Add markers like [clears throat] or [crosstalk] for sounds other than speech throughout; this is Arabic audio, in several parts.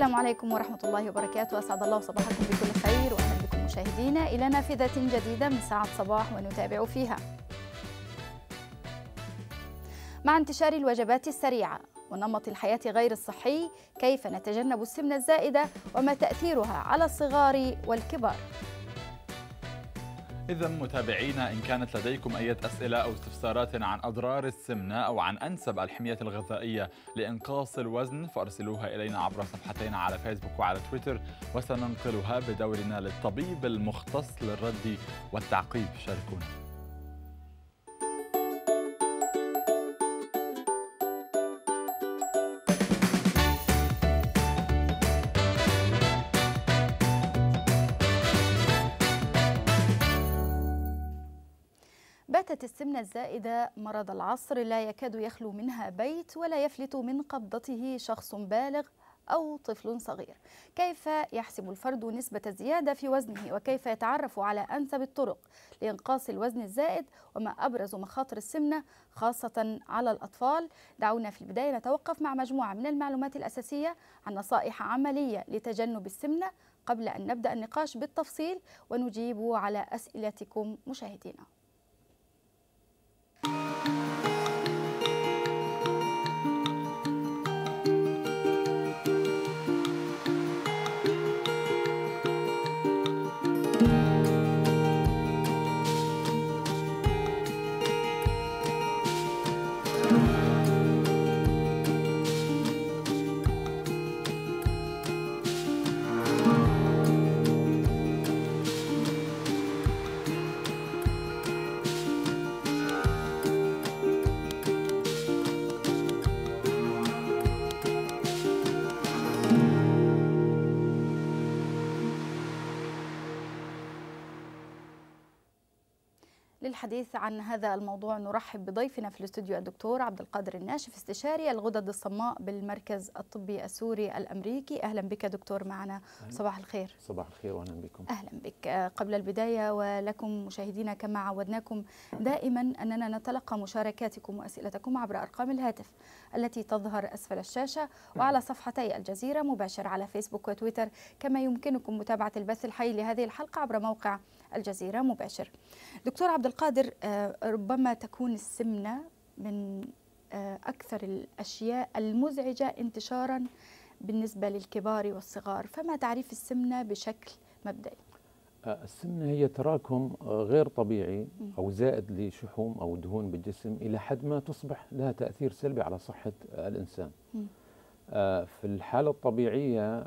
السلام عليكم ورحمة الله وبركاته أسعد الله صباحكم بكل خير وأهلا بكم مشاهدينا إلى نافذة جديدة من ساعة صباح ونتابع فيها مع انتشار الوجبات السريعة ونمط الحياة غير الصحي كيف نتجنب السمنة الزائدة وما تأثيرها على الصغار والكبار إذا متابعينا إن كانت لديكم أي أسئلة أو استفسارات عن أضرار السمنة أو عن أنسب الحمية الغذائية لإنقاص الوزن فأرسلوها إلينا عبر صفحتين على فيسبوك وعلى تويتر وسننقلها بدورنا للطبيب المختص للرد والتعقيب شاركونا باتت السمنة الزائدة مرض العصر لا يكاد يخلو منها بيت ولا يفلت من قبضته شخص بالغ أو طفل صغير كيف يحسب الفرد نسبة الزيادة في وزنه وكيف يتعرف على أنسب الطرق لإنقاص الوزن الزائد وما أبرز مخاطر السمنة خاصة على الأطفال دعونا في البداية نتوقف مع مجموعة من المعلومات الأساسية عن نصائح عملية لتجنب السمنة قبل أن نبدأ النقاش بالتفصيل ونجيب على أسئلتكم مشاهدينا للحديث عن هذا الموضوع نرحب بضيفنا في الاستوديو الدكتور عبد القادر الناشف استشاري الغدد الصماء بالمركز الطبي السوري الامريكي اهلا بك دكتور معنا صباح الخير صباح الخير واهلا بكم اهلا بك قبل البدايه ولكم مشاهدينا كما عودناكم دائما اننا نتلقى مشاركاتكم واسئلتكم عبر ارقام الهاتف التي تظهر اسفل الشاشه نعم. وعلى صفحتي الجزيره مباشر على فيسبوك وتويتر كما يمكنكم متابعه البث الحي لهذه الحلقه عبر موقع الجزيرة مباشر دكتور عبد القادر آه، ربما تكون السمنة من آه، أكثر الأشياء المزعجة انتشارا بالنسبة للكبار والصغار فما تعريف السمنة بشكل مبدئي؟ آه، السمنة هي تراكم غير طبيعي أو زائد لشحوم أو دهون بالجسم إلى حد ما تصبح لها تأثير سلبي على صحة الإنسان في الحالة الطبيعية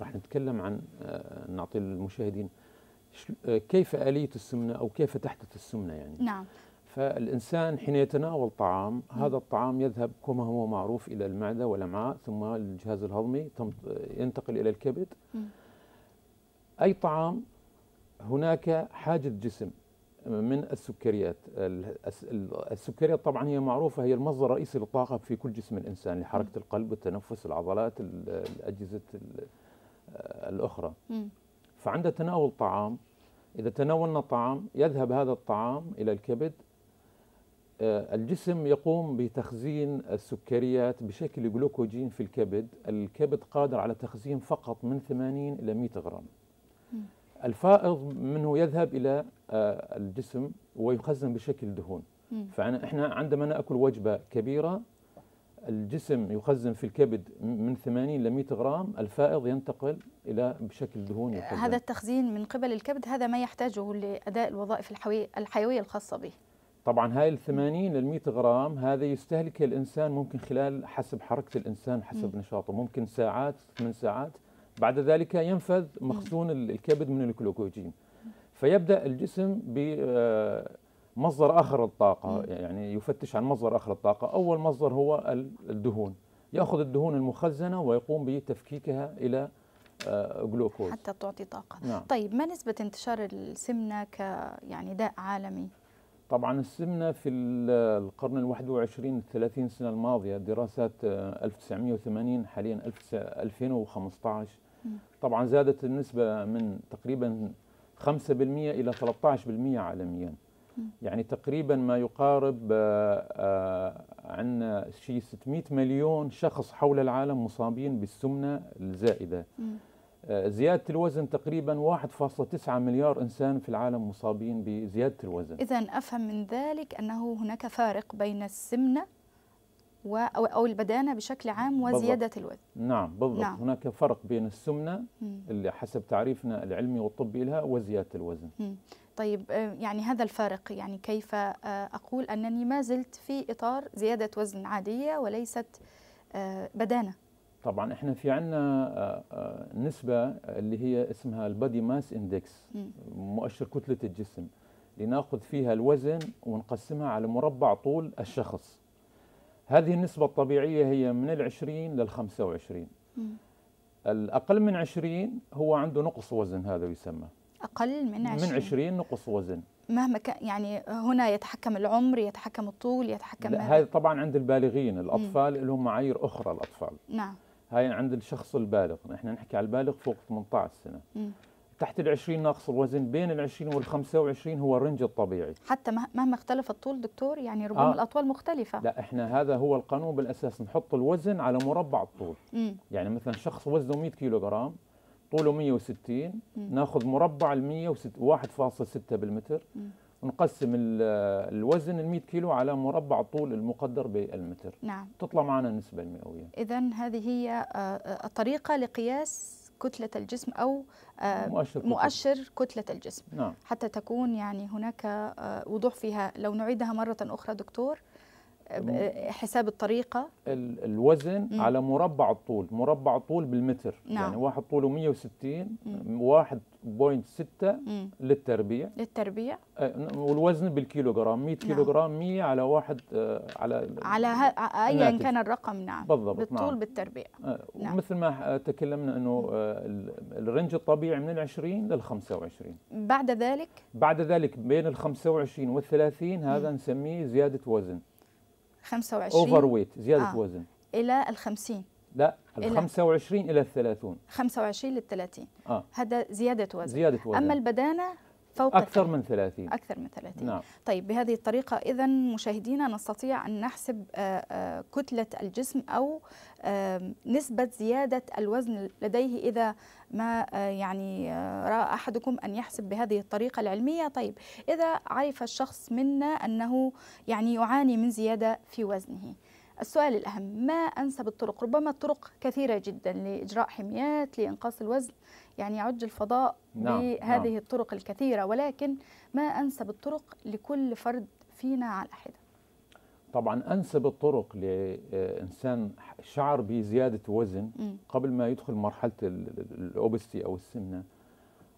راح نتكلم عن نعطي للمشاهدين كيف آلية السمنة أو كيف تحدث السمنة يعني نعم فالإنسان حين يتناول طعام هذا الطعام يذهب كما هو معروف إلى المعدة والأمعاء ثم الجهاز الهضمي ينتقل إلى الكبد أي طعام هناك حاجة جسم من السكريات السكريات طبعا هي معروفة هي المصدر الرئيسي للطاقة في كل جسم الإنسان لحركة القلب والتنفس العضلات الأجهزة الأخرى فعند تناول طعام إذا تناولنا طعام يذهب هذا الطعام إلى الكبد آه، الجسم يقوم بتخزين السكريات بشكل جلوكوجين في الكبد الكبد قادر على تخزين فقط من 80 إلى 100 غرام الفائض منه يذهب إلى آه، الجسم ويخزن بشكل دهون فاحنا عندما ناكل وجبه كبيره الجسم يخزن في الكبد من 80 ل 100 غرام الفائض ينتقل الى بشكل دهون آه، يخزن. هذا التخزين من قبل الكبد هذا ما يحتاجه لاداء الوظائف الحيويه الخاصه به طبعا هاي ال 80 ل 100 غرام هذا يستهلكها الانسان ممكن خلال حسب حركه الانسان حسب م. نشاطه ممكن ساعات من ساعات بعد ذلك ينفذ مخزون الكبد من الجلوكوجين فيبدا الجسم ب آه، مصدر آخر الطاقة يعني يفتش عن مصدر آخر الطاقة أول مصدر هو الدهون يأخذ الدهون المخزنة ويقوم بتفكيكها إلى آه، جلوكوز حتى تعطي طاقة نعم. طيب ما نسبة انتشار السمنة ك يعني داء عالمي؟ طبعا السمنة في القرن ال21 30 سنة الماضية دراسات 1980 آه، حاليا 2015 طبعا زادت النسبة من تقريبا 5% إلى 13% عالميا يعني تقريبا ما يقارب آه، آه، عندنا شيء 600 مليون شخص حول العالم مصابين بالسمنه الزائده آه، زيادة الوزن تقريبا 1.9 مليار إنسان في العالم مصابين بزيادة الوزن إذا أفهم من ذلك أنه هناك فارق بين السمنة و أو البدانة بشكل عام وزيادة بالضبط. الوزن نعم بالضبط نعم. هناك فرق بين السمنة اللي حسب تعريفنا العلمي والطبي لها وزيادة الوزن م. طيب آه، يعني هذا الفارق يعني كيف آه، أقول أنني ما زلت في إطار زيادة وزن عادية وليست آه، بدانة طبعا احنا في عندنا نسبة اللي هي اسمها البادي ماس اندكس مؤشر كتلة الجسم لناخذ فيها الوزن ونقسمها على مربع طول الشخص هذه النسبة الطبيعية هي من العشرين للخمسة وعشرين الأقل من عشرين هو عنده نقص وزن هذا يسمى أقل من 20 من 20 نقص وزن مهما كان يعني هنا يتحكم العمر يتحكم الطول يتحكم لا هذا طبعا عند البالغين الأطفال لهم معايير أخرى الأطفال نعم هاي عند الشخص البالغ نحن نحكي على البالغ فوق 18 سنة م. تحت ال 20 ناقص الوزن بين ال 20 وال 25 هو الرنج الطبيعي حتى مهما اختلف الطول دكتور يعني ربما آه. الاطوال مختلفه لا احنا هذا هو القانون بالاساس نحط الوزن على مربع الطول م. يعني مثلا شخص وزنه 100 كيلوغرام طوله 160 مم. ناخذ مربع ال 101.6 بالمتر مم. ونقسم الوزن ال 100 كيلو على مربع الطول المقدر بالمتر نعم تطلع معنا النسبه المئويه اذا هذه هي الطريقه آه، آه، لقياس كتلة الجسم أو آه، مؤشر, كتلة. مؤشر كتلة الجسم نعم. حتى تكون يعني هناك وضوح فيها لو نعيدها مرة أخرى دكتور حساب الطريقه الوزن مم. على مربع الطول مربع الطول بالمتر نعم. يعني واحد طوله 160 1.6 للتربيع للتربيع والوزن بالكيلو جرام 100 نعم. كيلو جرام 100 على واحد آه، على على ايا كان الرقم نعم بالضبط بالطول نعم. بالتربيع نعم. مثل ما تكلمنا انه آه، الرنج الطبيعي من ال 20 لل 25 بعد ذلك بعد ذلك بين ال 25 وال 30 هذا نسميه زياده وزن 25 اوفر ويت زياده آه. وزن الى ال 50 لا ال 25 الى ال 30 25 لل 30 اه هذا زياده وزن زياده وزن اما البدانه فوق أكثر من 30 أكثر من 30 نعم. طيب بهذه الطريقة إذا مشاهدينا نستطيع أن نحسب آه، آه، كتلة الجسم أو آه، نسبة زيادة الوزن لديه إذا ما يعني رأى أحدكم أن يحسب بهذه الطريقة العلمية طيب إذا عرف الشخص منا أنه يعني يعاني من زيادة في وزنه السؤال الأهم ما أنسب الطرق؟ ربما الطرق كثيرة جدا لإجراء حميات لإنقاص الوزن يعني يعج الفضاء نعم. بهذه نعم. الطرق الكثيرة ولكن ما أنسب الطرق لكل فرد فينا على حدة طبعا أنسب الطرق لإنسان شعر بزيادة وزن قبل ما يدخل مرحلة الأوبستي أو السمنة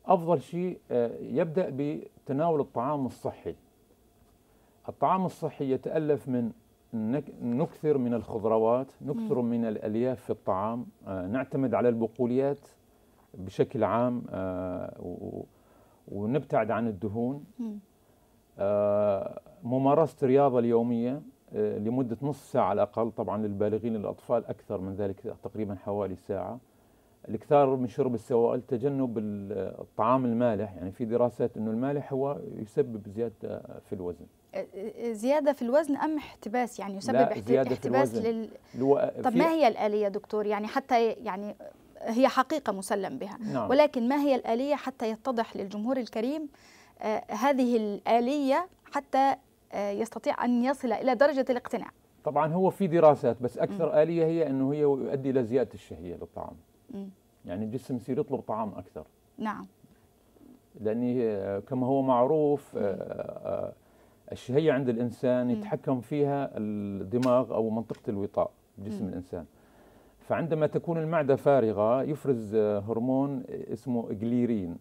أفضل شيء آه، يبدأ بتناول الطعام الصحي الطعام الصحي يتألف من نكثر من الخضروات نكثر من الألياف في الطعام آه، نعتمد على البقوليات بشكل عام آه، ونبتعد عن الدهون آه، ممارسة الرياضة اليومية آه، لمدة نصف ساعة على الأقل طبعا للبالغين للأطفال أكثر من ذلك تقريبا حوالي ساعة الكثار من شرب السوائل تجنب الطعام المالح يعني في دراسات أنه المالح هو يسبب زيادة في الوزن زيادة في الوزن أم احتباس يعني يسبب لا زيادة احتباس في الوزن. لل... طب ما هي الآلية دكتور يعني حتى يعني هي حقيقة مسلم بها نعم. ولكن ما هي الآلية حتى يتضح للجمهور الكريم آه، هذه الآلية حتى آه، يستطيع أن يصل إلى درجة الاقتناع طبعا هو في دراسات بس أكثر م. آلية هي أنه هي يؤدي إلى زيادة الشهية للطعام م. يعني الجسم يصير يطلب طعام أكثر نعم لأن آه، كما هو معروف الشهية عند الإنسان يتحكم فيها الدماغ أو منطقة الوطاء جسم م. الإنسان فعندما تكون المعدة فارغة يفرز هرمون اسمه جليرين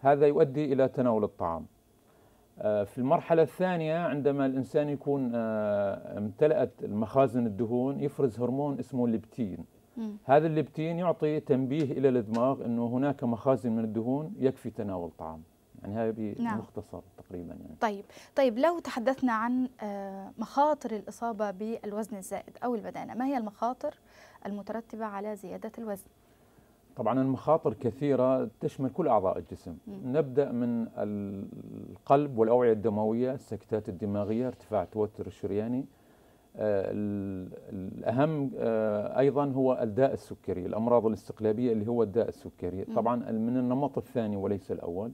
هذا يؤدي إلى تناول الطعام آه، في المرحلة الثانية عندما الإنسان يكون آه، امتلأت المخازن الدهون يفرز هرمون اسمه الليبتين هذا الليبتين يعطي تنبيه إلى الدماغ أنه هناك مخازن من الدهون يكفي تناول طعام يعني نعم. بمختصر نعم. تقريبا يعني. طيب طيب لو تحدثنا عن آه، مخاطر الإصابة بالوزن الزائد أو البدانة ما هي المخاطر المترتبة على زيادة الوزن طبعا المخاطر كثيرة تشمل كل أعضاء الجسم م. نبدأ من القلب والأوعية الدموية السكتات الدماغية ارتفاع التوتر الشرياني آه، الأهم آه، أيضا هو الداء السكري الأمراض الاستقلابية اللي هو الداء السكري طبعا من النمط الثاني وليس الأول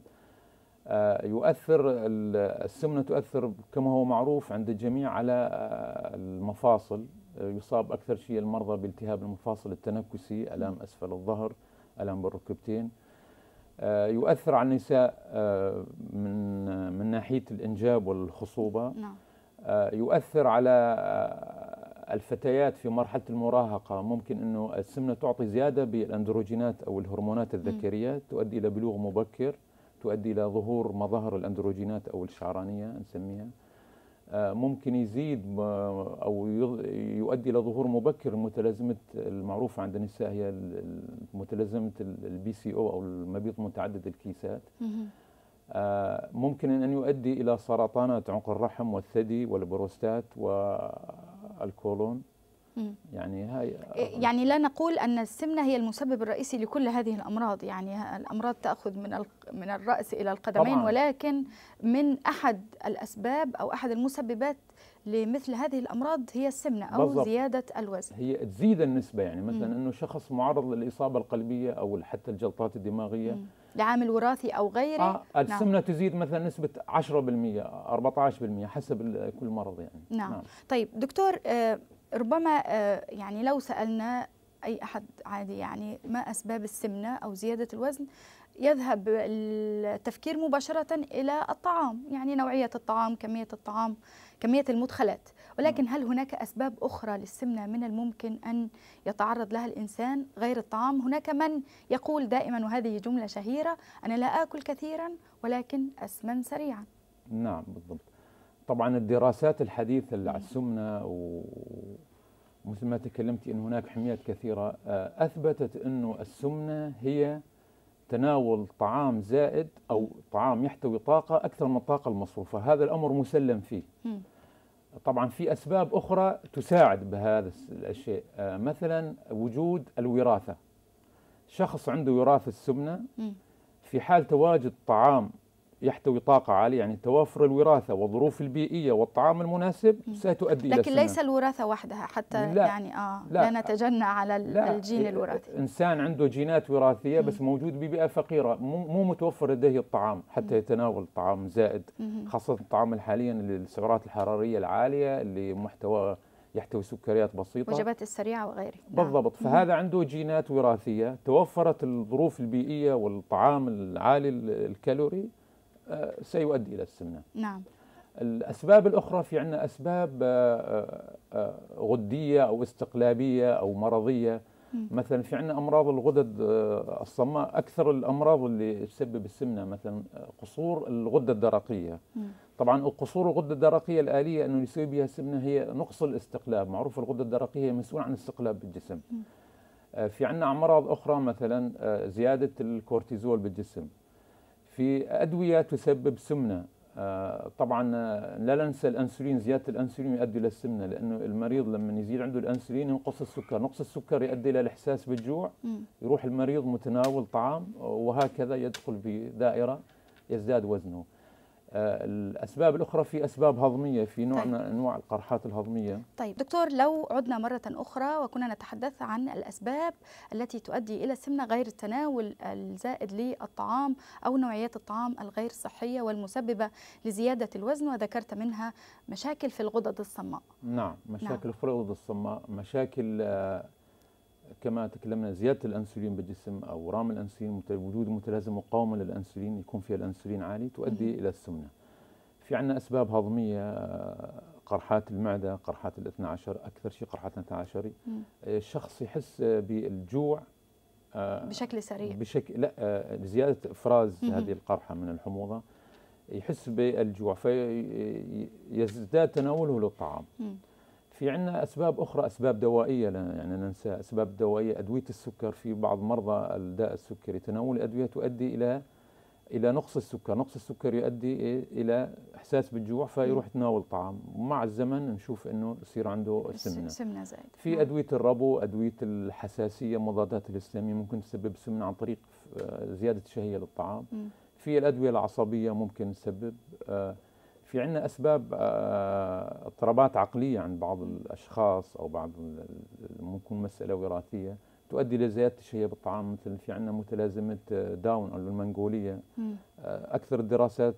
آه، يؤثر السمنة تؤثر كما هو معروف عند الجميع على المفاصل آه، يصاب أكثر شيء المرضى بالتهاب المفاصل التنكسي ألام أسفل الظهر الام بالركبتين آه، يؤثر على النساء آه، من من ناحيه الانجاب والخصوبه نعم. يؤثر على الفتيات في مرحله المراهقه ممكن انه السمنه تعطي زياده بالاندروجينات او الهرمونات الذكريه تؤدي الى بلوغ مبكر تؤدي الى ظهور مظاهر الاندروجينات او الشعرانيه نسميها آه، ممكن يزيد آه، او يؤدي الى ظهور مبكر متلازمه المعروفه عند النساء هي متلازمه البي سي او او المبيض متعدد الكيسات آه، ممكن ان يؤدي الى سرطانات عنق الرحم والثدي والبروستات والكولون يعني هاي إيه، يعني لا نقول ان السمنه هي المسبب الرئيسي لكل هذه الامراض يعني الامراض تاخذ من من الراس الى القدمين طبعاً. ولكن من احد الاسباب او احد المسببات لمثل هذه الامراض هي السمنه او بالضبط. زياده الوزن هي تزيد النسبه يعني مثلا مم. انه شخص معرض للاصابه القلبيه او حتى الجلطات الدماغيه مم. لعامل وراثي او غيره آه نعم. السمنه نعم. تزيد مثلا نسبه 10% 14% حسب كل مرض يعني نعم, نعم. طيب دكتور آه، ربما آه، يعني لو سألنا أي أحد عادي يعني ما أسباب السمنة أو زيادة الوزن يذهب التفكير مباشرة إلى الطعام يعني نوعية الطعام كمية الطعام كمية المدخلات ولكن نعم. هل هناك أسباب أخرى للسمنة من الممكن أن يتعرض لها الإنسان غير الطعام هناك من يقول دائما وهذه جملة شهيرة أنا لا آكل كثيرا ولكن أسمن سريعا نعم بالضبط طبعا الدراسات الحديثة اللي على السمنة ومثل ما تكلمتي أن هناك حميات كثيرة آه، أثبتت أنه السمنة هي تناول طعام زائد أو طعام يحتوي طاقة أكثر من الطاقة المصروفة هذا الأمر مسلم فيه طبعا في أسباب أخرى تساعد بهذا الشيء آه، مثلا وجود الوراثة شخص عنده وراثة السمنة في حال تواجد طعام يحتوي طاقة عالية يعني توافر الوراثة والظروف البيئية والطعام المناسب ستؤدي لكن إلى لكن ليس الوراثة وحدها حتى لا يعني آه لا, لا نتجنى على لا الجين الوراثي إنسان عنده جينات وراثية بس موجود ببيئة فقيرة مو متوفر لديه الطعام حتى يتناول طعام زائد خاصة الطعام حاليا السعرات الحرارية العالية اللي محتوى يحتوي سكريات بسيطة وجبات السريعة وغيره نعم. بالضبط فهذا عنده جينات وراثية توفرت الظروف البيئية والطعام العالي الكالوري سيؤدي إلى السمنة نعم الأسباب الأخرى في عندنا أسباب آه، آه، آه، غدية أو استقلابية أو مرضية مثلا في عندنا أمراض الغدد الصماء أكثر الأمراض اللي تسبب السمنة مثلا قصور الغدة الدرقية طبعا قصور الغدة الدرقية الآلية أنه يسبب بها السمنة هي نقص الاستقلاب معروف الغدة الدرقية هي مسؤولة عن استقلاب الجسم في عندنا أمراض أخرى مثلا زيادة الكورتيزول بالجسم في أدوية تسبب سمنة آه، طبعا آه، لا ننسى الانسولين زياده الانسولين يؤدي الى السمنه لانه المريض لما يزيد عنده الانسولين ينقص السكر نقص السكر يؤدي الى الاحساس بالجوع يروح المريض متناول طعام وهكذا يدخل في دائره يزداد وزنه آه، الاسباب الاخرى في اسباب هضميه في نوع طيب. من انواع القرحات الهضميه طيب دكتور لو عدنا مره اخرى وكنا نتحدث عن الاسباب التي تؤدي الى السمنه غير التناول الزائد للطعام او نوعيات الطعام الغير صحيه والمسببه لزياده الوزن وذكرت منها مشاكل في الغدد الصماء نعم مشاكل نعم. في الغدد الصماء مشاكل آه، كما تكلمنا زياده الانسولين بالجسم او رام الانسولين وجود متلازمه مقاومه للانسولين يكون فيها الانسولين عالي تؤدي الى السمنه. في عندنا اسباب هضميه آه، قرحات المعده، قرحات الاثنى عشر، اكثر شيء قرحات الاثنى عشر. الشخص يحس بالجوع آه، بشكل سريع بشكل لا آه، زياده افراز هذه القرحه من الحموضه يحس بالجوع فيزداد تناوله للطعام. في عندنا اسباب اخرى اسباب دوائيه لا يعني ننسى اسباب دوائيه ادويه السكر في بعض مرضى الداء السكري تناول الادويه تؤدي الى الى نقص السكر، نقص السكر يؤدي الى احساس بالجوع فيروح يتناول طعام، ومع الزمن نشوف انه يصير عنده سمنه. سمنه زائد. في نعم. ادويه الربو، ادويه الحساسيه، مضادات الاسلاميه ممكن تسبب سمنه عن طريق آه، زياده الشهيه للطعام. في الادويه العصبيه ممكن تسبب آه في عندنا اسباب آه، آه، اضطرابات عقليه عند بعض الاشخاص او بعض ممكن مساله وراثيه تؤدي لزياده الشهيه بالطعام مثل في عندنا متلازمه آه، داون او المنغوليه اكثر الدراسات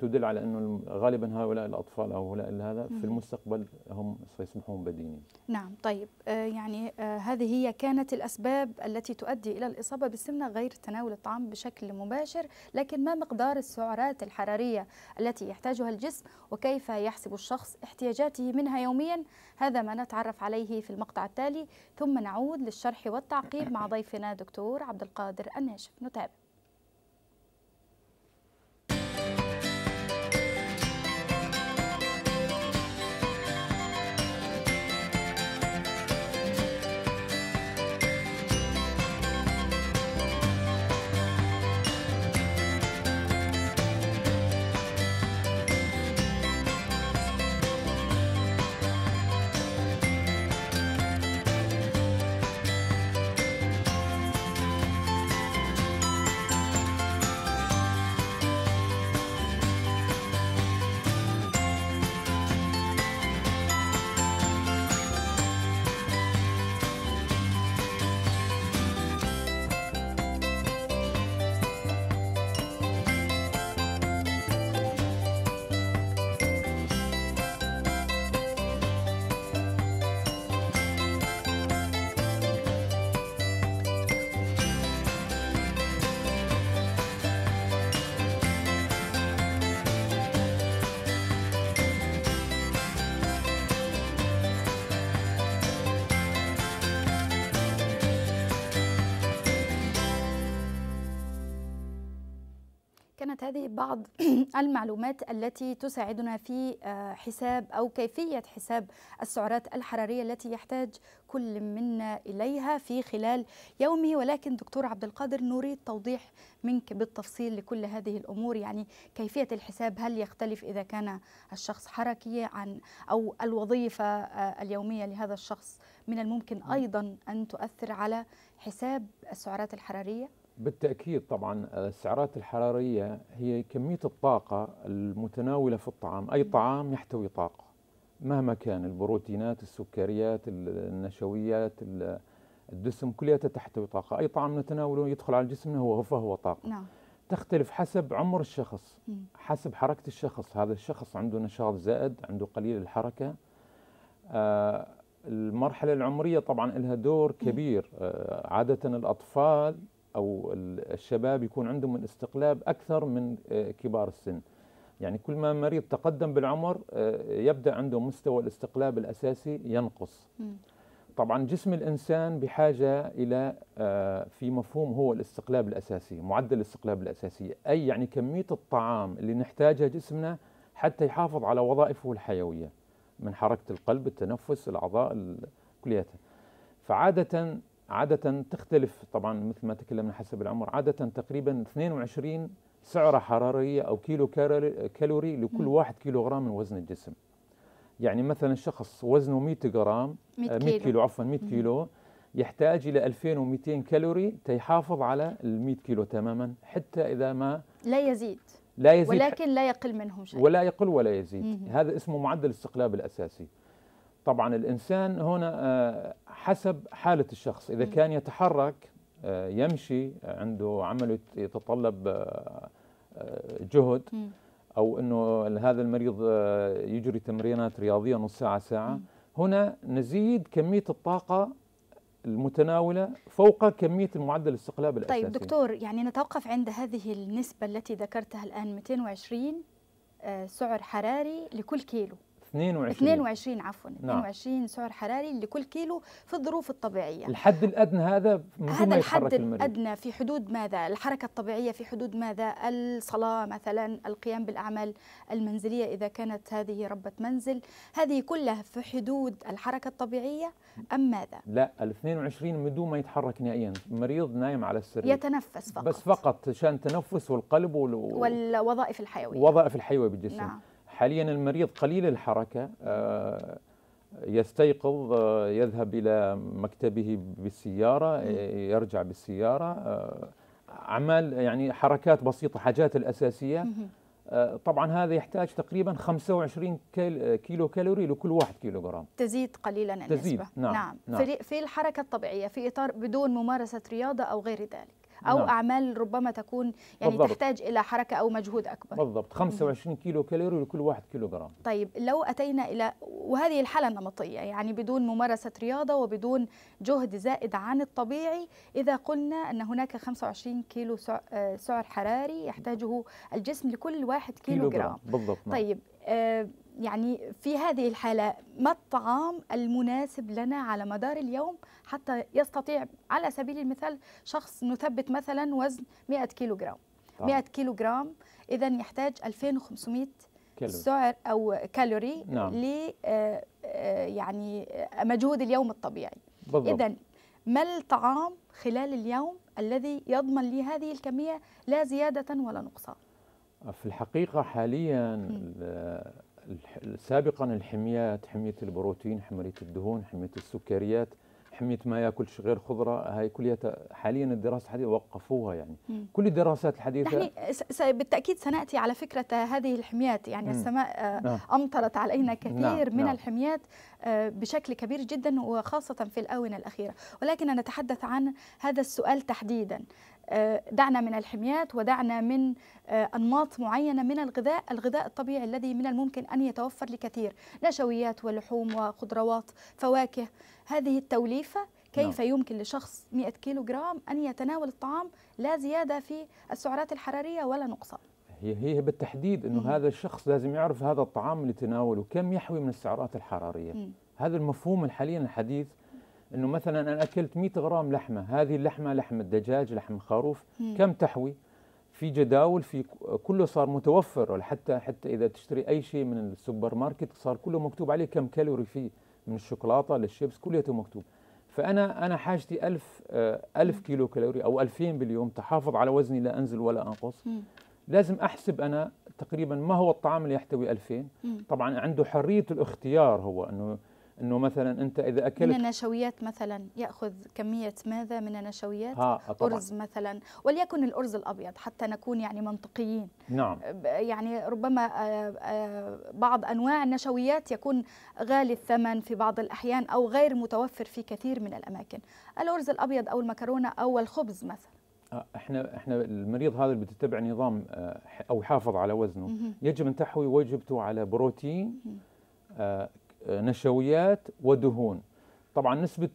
تدل على انه غالبا هؤلاء الاطفال او هؤلاء هذا في المستقبل هم سيصبحون بدينين. نعم طيب آه، يعني آه، هذه هي كانت الاسباب التي تؤدي الى الاصابه بالسمنه غير تناول الطعام بشكل مباشر، لكن ما مقدار السعرات الحراريه التي يحتاجها الجسم وكيف يحسب الشخص احتياجاته منها يوميا؟ هذا ما نتعرف عليه في المقطع التالي ثم نعود للشرح والتعقيب مع ضيفنا دكتور عبد القادر الناشف نتابع. هذه بعض [clears throat] المعلومات التي تساعدنا في آه، حساب أو كيفية حساب السعرات الحرارية التي يحتاج كل منا إليها في خلال يومه ولكن دكتور عبد القادر نريد توضيح منك بالتفصيل لكل هذه الأمور يعني كيفية الحساب هل يختلف إذا كان الشخص حركي عن أو الوظيفة آه، اليومية لهذا الشخص من الممكن نعم. أيضا أن تؤثر على حساب السعرات الحرارية بالتأكيد طبعا آه، السعرات الحرارية هي كمية الطاقة المتناولة في الطعام أي طعام يحتوي طاقة مهما كان البروتينات السكريات النشويات الدسم كلياتها تحتوي طاقة أي طعام نتناوله يدخل على جسمنا هو فهو طاقة نعم. تختلف حسب عمر الشخص حسب حركة الشخص هذا الشخص عنده نشاط زائد عنده قليل الحركة آه، المرحلة العمرية طبعا لها دور كبير آه، عادة الأطفال او الشباب يكون عندهم الاستقلاب اكثر من آه، كبار السن يعني كل ما مريض تقدم بالعمر آه، يبدا عنده مستوى الاستقلاب الاساسي ينقص طبعا جسم الانسان بحاجه الى آه، في مفهوم هو الاستقلاب الاساسي معدل الاستقلاب الاساسي اي يعني كميه الطعام اللي نحتاجها جسمنا حتى يحافظ على وظائفه الحيويه من حركه القلب التنفس الاعضاء كلياتها فعاده عادة تختلف طبعا مثل ما تكلمنا حسب العمر عادة تقريبا 22 سعرة حرارية أو كيلو كالوري لكل واحد كيلو غرام من وزن الجسم يعني مثلا شخص وزنه 100 غرام 100 كيلو, كيلو عفوا 100 كيلو يحتاج إلى 2200 كالوري تيحافظ على ال 100 كيلو تماما حتى إذا ما لا يزيد لا يزيد ولكن لا يقل منه شيء ولا يقل ولا يزيد مم. هذا اسمه معدل الاستقلاب الأساسي طبعا الإنسان هنا آه، حسب حالة الشخص إذا كان يتحرك آه، يمشي آه، عنده عمل يتطلب جهد أو أنه هذا المريض يجري تمرينات رياضية نص ساعة ساعة هنا نزيد كمية الطاقة المتناولة فوق كمية المعدل الاستقلاب طيب، الأساسي طيب دكتور يعني نتوقف عند هذه النسبة التي ذكرتها الآن 220 سعر حراري لكل كيلو 22 22 عفوا نعم. 22 سعر حراري لكل كيلو في الظروف الطبيعيه الحد الادنى هذا هذا الحد الادنى في حدود ماذا الحركه الطبيعيه في حدود ماذا الصلاه مثلا القيام بالاعمال المنزليه اذا كانت هذه ربه منزل هذه كلها في حدود الحركه الطبيعيه ام ماذا لا ال 22 بدون ما يتحرك نهائيا مريض نايم على السرير يتنفس فقط بس فقط شان تنفس والقلب وال... والوظائف الحيويه وظائف الحيويه بالجسم نعم. حاليا المريض قليل الحركة آه، يستيقظ آه، يذهب إلى مكتبه بالسيارة آه، يرجع بالسيارة أعمال يعني حركات بسيطة حاجات الأساسية طبعا هذا يحتاج تقريبا 25 كيلو كالوري لكل واحد كيلو جرام تزيد قليلا النسبة تزيد. نعم. نعم. نعم. في الحركة الطبيعية في إطار بدون ممارسة رياضة أو غير ذلك او نعم. اعمال ربما تكون يعني بالضبط. تحتاج الى حركه او مجهود اكبر بالضبط 25 كيلو كالوري لكل واحد كيلو جرام طيب لو اتينا الى وهذه الحاله النمطيه يعني بدون ممارسه رياضه وبدون جهد زائد عن الطبيعي اذا قلنا ان هناك 25 كيلو سعر حراري يحتاجه الجسم لكل واحد كيلو, كيلو جرام. جرام بالضبط نعم. طيب آه يعني في هذه الحالة ما الطعام المناسب لنا على مدار اليوم حتى يستطيع على سبيل المثال شخص نثبت مثلا وزن 100 كيلوغرام 100 كيلوغرام إذا يحتاج 2500 سعر أو كالوري نعم. ل آه، آه، يعني آه، مجهود اليوم الطبيعي إذا ما الطعام خلال اليوم الذي يضمن لي هذه الكمية لا زيادة ولا نقصان في الحقيقة حاليا سابقا الحميات حمية البروتين حمية الدهون حمية السكريات حمية ما ياكلش غير خضرة هاي كلها حاليا الدراسة الحديثة وقفوها يعني مم. كل الدراسات الحديثة يعني بالتأكيد سنأتي على فكرة هذه الحميات يعني مم. السماء آه. نعم. أمطرت علينا نعم، كثير نعم. من نعم. الحميات آه بشكل كبير جدا وخاصة في الآونة الأخيرة ولكن نتحدث عن هذا السؤال تحديدا آه، دعنا من الحميات ودعنا من آه، أنماط معينة من الغذاء الغذاء الطبيعي الذي من الممكن أن يتوفر لكثير نشويات ولحوم وخضروات فواكه هذه التوليفة كيف نعم. يمكن لشخص 100 كيلو جرام أن يتناول الطعام لا زيادة في السعرات الحرارية ولا نقصان هي هي بالتحديد انه هذا الشخص لازم يعرف هذا الطعام اللي تناوله كم يحوي من السعرات الحراريه مم. هذا المفهوم حاليا الحديث انه مثلا انا اكلت 100 غرام لحمه هذه اللحمه لحم الدجاج لحم خروف كم تحوي في جداول في كله صار متوفر حتى حتى اذا تشتري اي شيء من السوبر ماركت صار كله مكتوب عليه كم كالوري فيه من الشوكولاته للشيبس كله مكتوب فانا انا حاجتي 1000 1000 آه، كيلو كالوري او 2000 باليوم تحافظ على وزني لا انزل ولا انقص لازم احسب انا تقريبا ما هو الطعام اللي يحتوي 2000 طبعا عنده حريه الاختيار هو انه انه مثلا انت اذا اكلت من النشويات مثلا ياخذ كميه ماذا من النشويات ها طبعًا. ارز مثلا وليكن الارز الابيض حتى نكون يعني منطقيين نعم يعني ربما آه، آه، بعض انواع النشويات يكون غالي الثمن في بعض الاحيان او غير متوفر في كثير من الاماكن الارز الابيض او المكرونه او الخبز مثلا آه، احنا احنا المريض هذا اللي بتتبع نظام او يحافظ على وزنه يجب ان تحوي وجبته على بروتين نشويات ودهون طبعا نسبة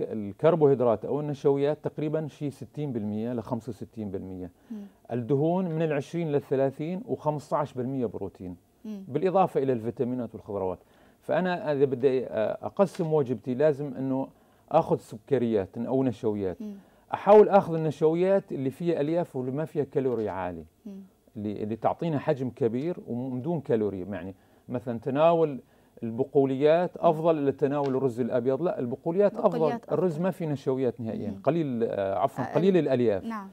الكربوهيدرات أو النشويات تقريبا شيء 60% ل 65% الدهون من ال 20 لل 30 و15% بروتين بالإضافة إلى الفيتامينات والخضروات فأنا إذا بدي أقسم وجبتي لازم أنه أخذ سكريات أو نشويات أحاول أخذ النشويات اللي فيها ألياف واللي ما فيها كالوري عالي اللي, اللي تعطينا حجم كبير ومن دون كالوري يعني مثلا تناول البقوليات افضل لتناول الرز الابيض لا البقوليات افضل الرز ما في نشويات نهائيا مم. قليل آه، عفوا آه، قليل الالياف نعم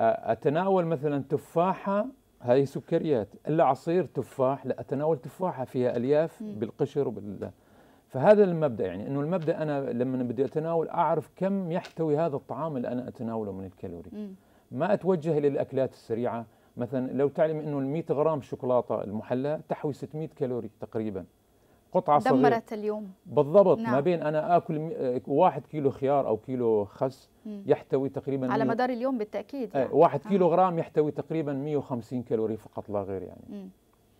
اتناول مثلا تفاحه هذه سكريات الا عصير تفاح لا اتناول تفاحه فيها الياف مم. بالقشر وبال فهذا المبدا يعني انه المبدا انا لما بدي اتناول اعرف كم يحتوي هذا الطعام اللي انا اتناوله من الكالوري مم. ما اتوجه الى الاكلات السريعه مثلا لو تعلم انه ال 100 غرام شوكولاته المحلى تحوي 600 كالوري تقريبا قطعه دمرت صغيره دمرت اليوم بالضبط نعم. ما بين انا اكل آه، واحد كيلو خيار او كيلو خس يحتوي تقريبا على مدار اليوم بالتاكيد إيه، يعني. واحد آه. كيلو غرام يحتوي تقريبا 150 كالوري فقط لا غير يعني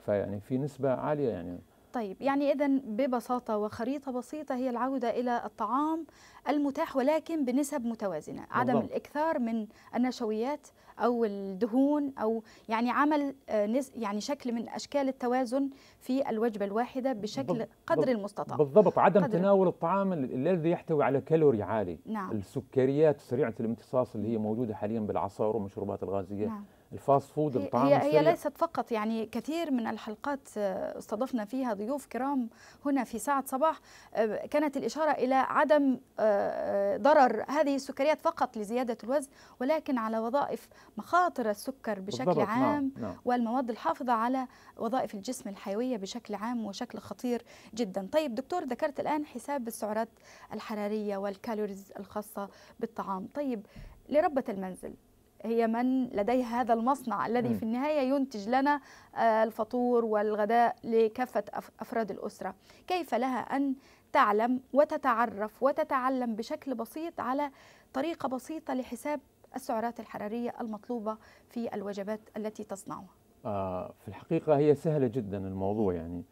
فيعني في نسبه عاليه يعني طيب يعني إذا ببساطة وخريطة بسيطة هي العودة إلى الطعام المتاح ولكن بنسب متوازنة عدم الإكثار من النشويات أو الدهون أو يعني عمل آه، يعني شكل من أشكال التوازن في الوجبة الواحدة بشكل بالضبط. قدر المستطاع بالضبط عدم قدر تناول الطعام الذي يحتوي على كالوري عالي نعم. السكريات سريعة الامتصاص اللي هي موجودة حاليا بالعصائر والمشروبات الغازية نعم. الفاست فود الطعام هي, هي ليست فقط يعني كثير من الحلقات آه، استضفنا فيها ضيوف كرام هنا في ساعة صباح آه، كانت الإشارة إلى عدم آه، ضرر هذه السكريات فقط لزيادة الوزن ولكن على وظائف مخاطر السكر بشكل بالضبط. نعم، عام نعم. نعم. والمواد الحافظة على وظائف الجسم الحيوية بشكل عام وشكل خطير جدا طيب دكتور ذكرت الآن حساب السعرات الحرارية والكالوريز الخاصة بالطعام طيب لربة المنزل هي من لديها هذا المصنع الذي في النهاية ينتج لنا آه، الفطور والغداء لكافة أفراد الأسرة كيف لها أن تعلم وتتعرف وتتعلم بشكل بسيط على طريقة بسيطة لحساب السعرات الحرارية المطلوبة في الوجبات التي تصنعها آه في الحقيقة هي سهلة جدا الموضوع يعني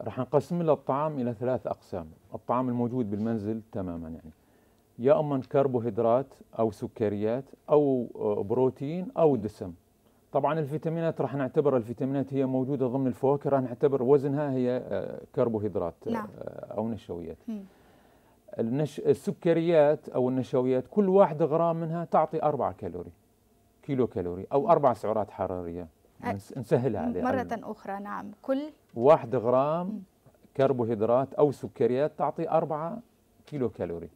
راح نقسم لها الطعام إلى ثلاث أقسام الطعام الموجود بالمنزل تماما يعني يا اما كربوهيدرات أو سكريات أو آه، بروتين أو دسم طبعا الفيتامينات راح نعتبر الفيتامينات هي موجودة ضمن الفواكه راح نعتبر وزنها هي آه، كربوهيدرات آه، نعم. أو نشويات النش... السكريات أو النشويات كل واحدة غرام منها تعطي 4 كالوري كيلو كالوري أو أربع سعرات حرارية نسهلها عليها مرة أخرى نعم كل واحد غرام كربوهيدرات أو سكريات تعطي أربعة كيلو كالوري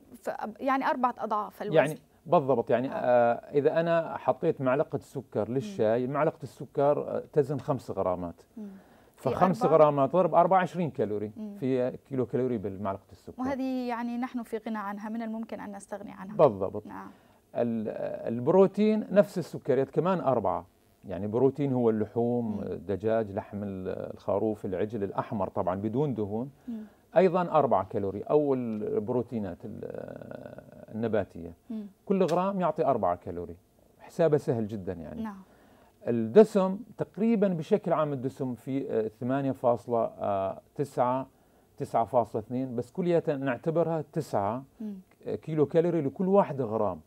يعني أربعة أضعاف الوزن يعني بالضبط يعني آه. آه، إذا أنا حطيت معلقة سكر للشاي معلقة السكر آه، تزن خمس غرامات مم. فخمس غرامات ضرب 24 كالوري مم. في كيلو كالوري بالمعلقة السكر وهذه يعني نحن في غنى عنها من الممكن أن نستغني عنها بالضبط نعم. آه، البروتين نفس السكريات كمان أربعة يعني بروتين هو اللحوم مم. دجاج لحم الخروف العجل الأحمر طبعا بدون دهون مم. ايضا 4 كالوري او البروتينات النباتيه مم. كل غرام يعطي 4 كالوري حسابه سهل جدا يعني نعم. الدسم تقريبا بشكل عام الدسم في 8.9 آه، 9.2 آه، بس كلية نعتبرها 9 آه، كيلو كالوري لكل واحد غرام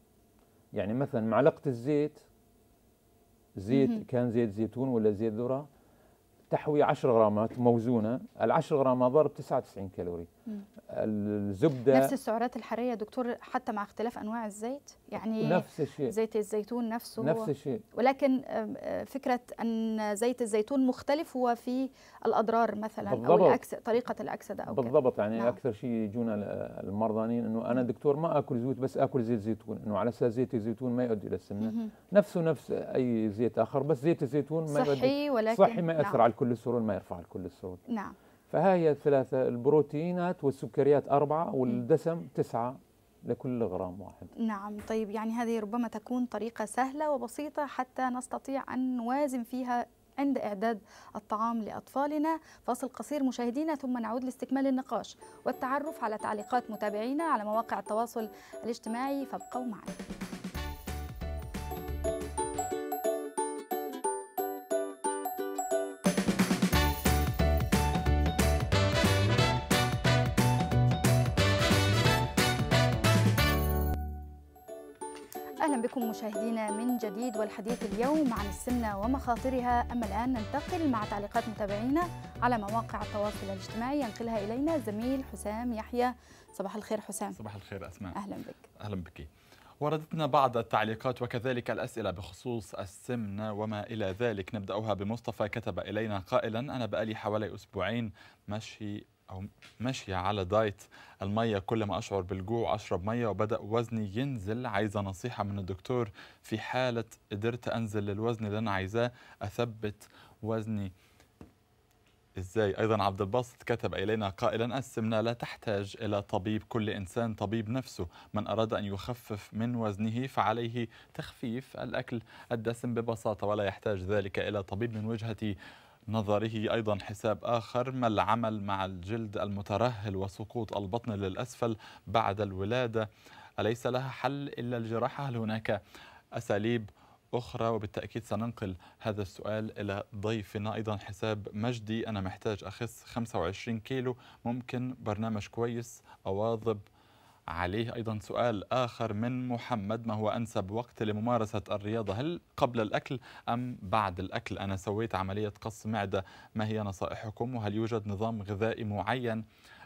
يعني مثلا معلقة الزيت زيت كان زيت زيتون ولا زيت ذرة تحوي 10 غرامات موزونه ال 10 غرامات ضرب 99 كالوري مم. الزبده نفس السعرات الحراريه دكتور حتى مع اختلاف انواع الزيت يعني نفس الشيء زيت الزيتون نفسه نفس الشيء ولكن آه، فكره ان زيت الزيتون مختلف هو في الاضرار مثلا بالضبط. او الأكس... طريقه الاكسده او بالضبط يعني نعم. اكثر شيء يجونا المرضانين انه انا دكتور ما اكل زيت بس اكل زيت زيتون انه على اساس زيت الزيتون ما يؤدي الى السمنه نفسه نفس اي زيت اخر بس زيت الزيتون ما صحي يؤدي ولكن صحي ما ياثر نعم. على الكوليسترول ما يرفع الكوليسترول نعم فها هي الثلاثة البروتينات والسكريات أربعة والدسم تسعة لكل غرام واحد نعم طيب يعني هذه ربما تكون طريقة سهلة وبسيطة حتى نستطيع أن نوازن فيها عند إعداد الطعام لأطفالنا فاصل قصير مشاهدينا ثم نعود لاستكمال النقاش والتعرف على تعليقات متابعينا على مواقع التواصل الاجتماعي فابقوا معنا بكم مشاهدينا من جديد والحديث اليوم عن السمنة ومخاطرها أما الآن ننتقل مع تعليقات متابعينا على مواقع التواصل الاجتماعي ينقلها إلينا الزميل حسام يحيى صباح الخير حسام صباح الخير أسماء أهلا بك أهلا بك وردتنا بعض التعليقات وكذلك الأسئلة بخصوص السمنة وما إلى ذلك نبدأها بمصطفى كتب إلينا قائلا أنا بقالي حوالي أسبوعين مشي أو ماشية على دايت المية كل ما أشعر بالجوع أشرب مية وبدأ وزني ينزل عايزة نصيحة من الدكتور في حالة قدرت أنزل للوزن اللي أنا عايزاه أثبت وزني ازاي ايضا عبد الباسط كتب الينا قائلا السمنه لا تحتاج الى طبيب كل انسان طبيب نفسه من اراد ان يخفف من وزنه فعليه تخفيف الاكل الدسم ببساطه ولا يحتاج ذلك الى طبيب من وجهه نظره أيضا حساب آخر ما العمل مع الجلد المترهل وسقوط البطن للأسفل بعد الولادة أليس لها حل إلا الجراحة هل هناك أساليب أخرى وبالتأكيد سننقل هذا السؤال إلى ضيفنا أيضا حساب مجدي أنا محتاج أخس 25 كيلو ممكن برنامج كويس أواظب عليه أيضا سؤال آخر من محمد ما هو أنسب وقت لممارسة الرياضة هل قبل الأكل أم بعد الأكل أنا سويت عملية قص معدة ما هي نصائحكم وهل يوجد نظام غذائي معين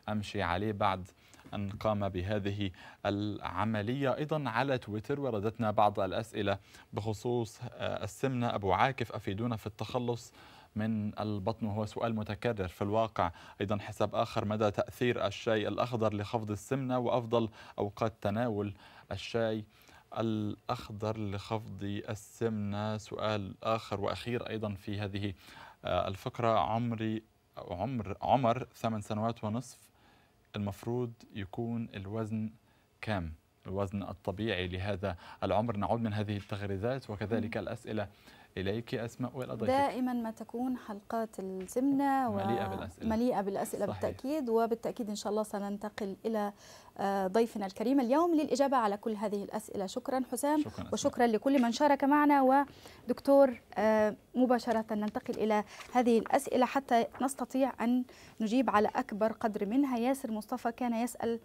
أمشي عليه بعد أن قام بهذه العملية أيضا على تويتر وردتنا بعض الأسئلة بخصوص آه، السمنة أبو عاكف أفيدونا في التخلص من البطن وهو سؤال متكرر في الواقع أيضا حساب آخر مدى تأثير الشاي الأخضر لخفض السمنة وأفضل أوقات تناول الشاي الأخضر لخفض السمنة سؤال آخر وأخير أيضا في هذه آه، الفقرة عمري عمر عمر ثمان سنوات ونصف المفروض يكون الوزن كام الوزن الطبيعي لهذا العمر نعود من هذه التغريدات وكذلك الأسئلة إليك أسماء وإلى ضيفك دائما ما تكون حلقات الزمنة مليئة بالأسئلة مليئة بالأسئلة صحيح. بالتأكيد وبالتأكيد إن شاء الله سننتقل إلى آه، ضيفنا الكريم اليوم للإجابة على كل هذه الأسئلة شكرا حسام شكرا وشكرا لكل من شارك معنا ودكتور آه، مباشرة ننتقل إلى هذه الأسئلة حتى نستطيع أن نجيب على أكبر قدر منها ياسر مصطفى كان يسأل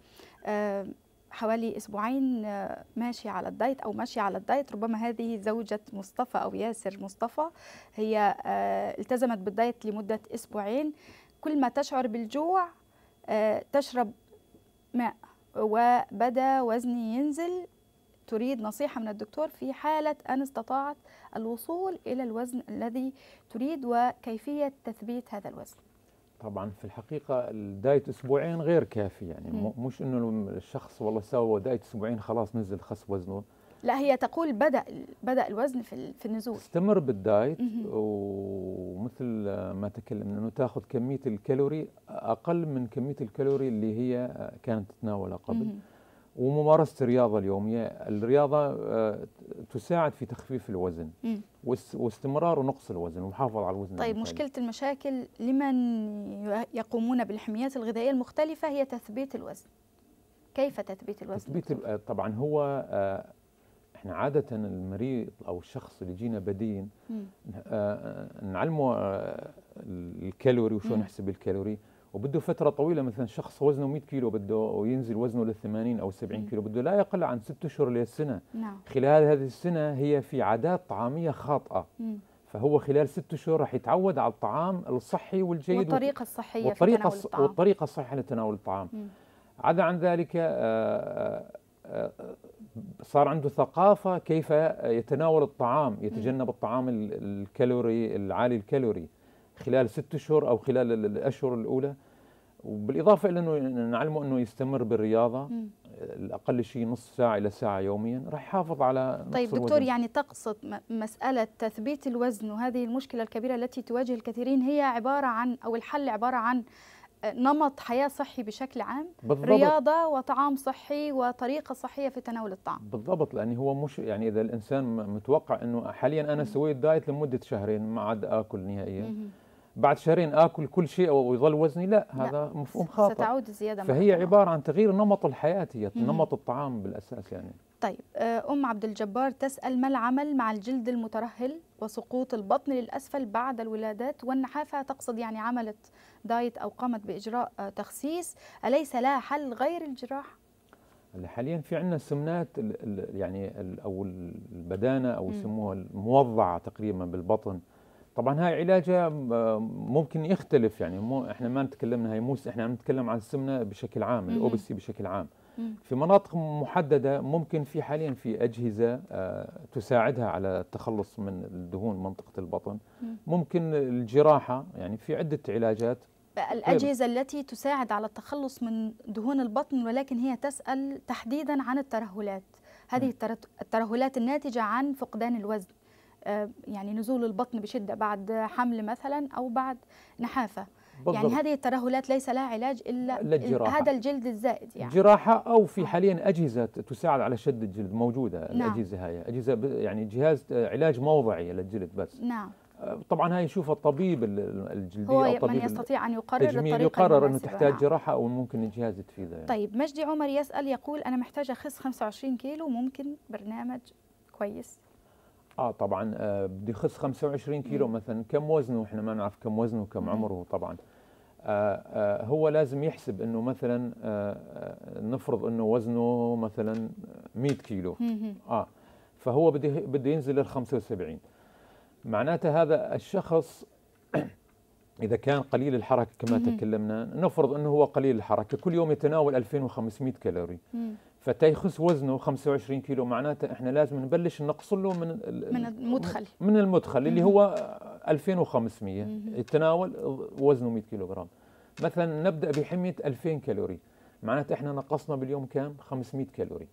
آه، حوالي اسبوعين آه، ماشي على الدايت او ماشي على الدايت ربما هذه زوجة مصطفى او ياسر مصطفى هي آه، التزمت بالدايت لمده اسبوعين كل ما تشعر بالجوع آه، تشرب ماء وبدا وزني ينزل تريد نصيحة من الدكتور في حالة أن استطاعت الوصول إلى الوزن الذي تريد وكيفية تثبيت هذا الوزن طبعا في الحقيقه الدايت اسبوعين غير كافي يعني م. مش انه الشخص والله سوى دايت اسبوعين خلاص نزل خس وزنه لا هي تقول بدا بدا الوزن في في النزول استمر بالدايت ومثل ما تكلمنا انه تاخذ كميه الكالوري اقل من كميه الكالوري اللي هي كانت تتناولها قبل مم. وممارسه الرياضه اليوميه، الرياضه آه، تساعد في تخفيف الوزن واستمرار نقص الوزن ومحافظة على الوزن طيب المثالي. مشكله المشاكل لمن يقومون بالحميات الغذائيه المختلفه هي تثبيت الوزن. كيف تثبيت الوزن؟ تثبيت آه، طبعا هو آه، احنا عاده المريض او الشخص اللي يجينا بدين نعلمه الكالوري وشو نحسب الكالوري وبده فتره طويله مثلا شخص وزنه 100 كيلو بده ينزل وزنه لل 80 او 70 كيلو بده لا يقل عن 6 اشهر للسنه نعم. خلال هذه السنه هي في عادات طعاميه خاطئه مم. فهو خلال ست اشهر راح يتعود على الطعام الصحي والجيد والطريقه الصحيه والطريقه في تناول الطعام والطريقه الصحيه لتناول الطعام مم. عدا عن ذلك آه، آه، آه، صار عنده ثقافه كيف يتناول الطعام يتجنب الطعام الكالوري العالي الكالوري خلال ست اشهر او خلال الاشهر الاولى وبالاضافه الى انه نعلمه انه يستمر بالرياضه الاقل شيء نصف ساعه الى ساعه يوميا راح يحافظ على طيب دكتور الوزن. يعني تقصد مساله تثبيت الوزن وهذه المشكله الكبيره التي تواجه الكثيرين هي عباره عن او الحل عباره عن آه، نمط حياه صحي بشكل عام بالضبط. رياضه وطعام صحي وطريقه صحيه في تناول الطعام بالضبط لان هو مش يعني اذا الانسان متوقع انه حاليا انا سويت دايت لمده شهرين ما عاد اكل نهائيا بعد شهرين اكل كل شيء ويظل وزني لا هذا لا. مفهوم خاطئ ستعود الزياده فهي عباره عن تغيير نمط الحياه هي نمط الطعام بالاساس يعني طيب آه، ام عبد الجبار تسال ما العمل مع الجلد المترهل وسقوط البطن للاسفل بعد الولادات والنحافه تقصد يعني عملت دايت او قامت باجراء آه، تخسيس اليس لها حل غير الجراحه حاليا في عندنا السمنات الـ يعني الـ او البدانه او يسموها الموضعه تقريبا بالبطن طبعا هاي علاجها آه، ممكن يختلف يعني مو احنا ما نتكلمنا هاي مو احنا نتكلم عن السمنه بشكل عام الاوبسي بشكل عام في مناطق محدده ممكن في حاليا في اجهزه آه، تساعدها على التخلص من الدهون منطقه البطن ممكن الجراحه يعني في عده علاجات الأجهزة التي تساعد على التخلص من دهون البطن ولكن هي تسأل تحديدا عن الترهلات هذه الترهلات الناتجة عن فقدان الوزن آه، يعني نزول البطن بشده بعد حمل مثلا او بعد نحافه يعني بالضبط. يعني هذه الترهلات ليس لها علاج الا للجراحة. هذا الجلد الزائد يعني جراحه او في آه. حاليا اجهزه تساعد على شد الجلد موجوده نعم. الاجهزه هاي اجهزه يعني جهاز آه، علاج موضعي للجلد بس نعم طبعا هاي يشوفها الطبيب الجلدي هو او من يستطيع ان يقرر الطريقه يقرر انه تحتاج نعم. جراحه او ممكن الجهاز تفيده يعني. طيب مجدي عمر يسال يقول انا محتاجه اخس 25 كيلو ممكن برنامج كويس اه طبعا آه بده يخس 25 كيلو مثلا كم وزنه احنا ما نعرف كم وزنه كم عمره طبعا آه آه هو لازم يحسب انه مثلا آه, آه، نفرض انه وزنه مثلا 100 كيلو اه فهو بده بده ينزل لل 75 معناته هذا الشخص [coughs] اذا كان قليل الحركه كما تكلمنا نفرض انه هو قليل الحركه كل يوم يتناول 2500 كالوري يخس وزنه 25 كيلو معناته احنا لازم نبلش نقص له من من المدخل من المدخل اللي هو 2500 يتناول وزنه 100 كيلو جرام مثلا نبدا بحميه 2000 كالوري معناته احنا نقصنا باليوم كام 500 كالوري